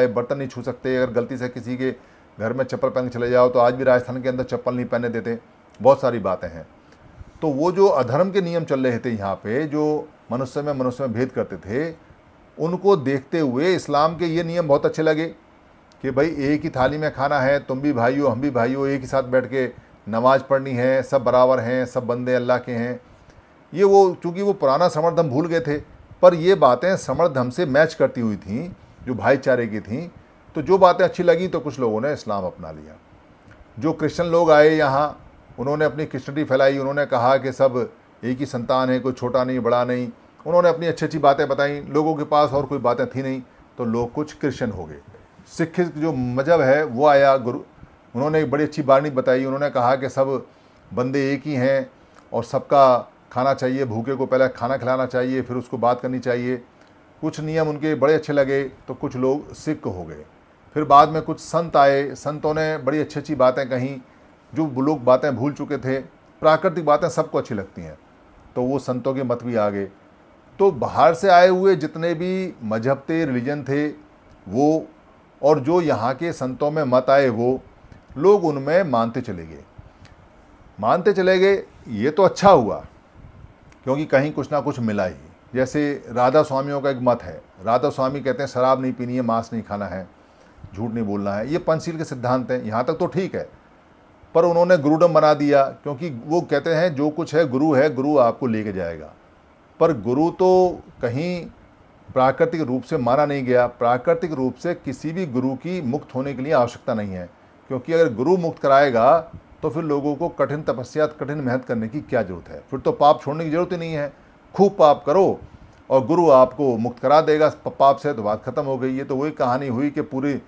बर्तन नहीं छू सकते अगर गलती से किसी के घर में चप्पल पहन चले जाओ तो आज भी राजस्थान के अंदर चप्पल नहीं पहने देते बहुत सारी बातें हैं तो वो जो अधर्म के नियम चल रहे थे यहाँ पे जो मनुष्य में मनुष्य में भेद करते थे उनको देखते हुए इस्लाम के ये नियम बहुत अच्छे लगे कि भाई एक ही थाली में खाना है तुम भी भाई हो हम भी भाई हो एक ही साथ बैठ के नमाज पढ़नी है सब बराबर हैं सब बंदे अल्लाह के हैं ये वो चूँकि वो पुराना समर्थ भूल गए थे पर ये बातें समर्थ से मैच करती हुई थी जो भाईचारे की थी तो जो बातें अच्छी लगी तो कुछ लोगों ने इस्लाम अपना लिया जो क्रिश्चन लोग आए यहाँ उन्होंने अपनी क्रिश्चनिटी फैलाई उन्होंने कहा कि सब एक ही संतान है कोई छोटा नहीं बड़ा नहीं उन्होंने अपनी अच्छी अच्छी बातें बताई लोगों के पास और कोई बातें थी नहीं तो लोग कुछ क्रिश्चन हो गए सिख जो मजहब है वो आया गुरु उन्होंने एक बड़ी अच्छी बारणी बताई उन्होंने कहा कि सब बंदे एक ही हैं और सबका खाना चाहिए भूखे को पहले खाना खिलाना चाहिए फिर उसको बात करनी चाहिए कुछ नियम उनके बड़े अच्छे लगे तो कुछ लोग सिख हो गए फिर बाद में कुछ संत आए संतों ने बड़ी अच्छी अच्छी बातें कहीं जो लोग बातें भूल चुके थे प्राकृतिक बातें सबको अच्छी लगती हैं तो वो संतों के मत भी आ गए तो बाहर से आए हुए जितने भी मजहब थे रिलीजन थे वो और जो यहाँ के संतों में मत आए वो लोग उनमें मानते चले गए मानते चले गए ये तो अच्छा हुआ क्योंकि कहीं कुछ ना कुछ मिला ही जैसे राधा स्वामियों का एक मत है राधा स्वामी कहते हैं शराब नहीं पीनी है मांस नहीं खाना है झूठ नहीं बोलना है ये पंचशील के सिद्धांत हैं यहाँ तक तो ठीक है पर उन्होंने गुरुडम बना दिया क्योंकि वो कहते हैं जो कुछ है गुरु है गुरु आपको लेके जाएगा पर गुरु तो कहीं प्राकृतिक रूप से मारा नहीं गया प्राकृतिक रूप से किसी भी गुरु की मुक्त होने के लिए आवश्यकता नहीं है क्योंकि अगर गुरु मुक्त कराएगा तो फिर लोगों को कठिन तपस्या कठिन मेहनत करने की क्या जरूरत है फिर तो पाप छोड़ने की जरूरत ही नहीं है खूब पाप करो और गुरु आपको मुक्त करा देगा पाप से तो बात खत्म हो गई ये तो वही कहानी हुई कि पूरी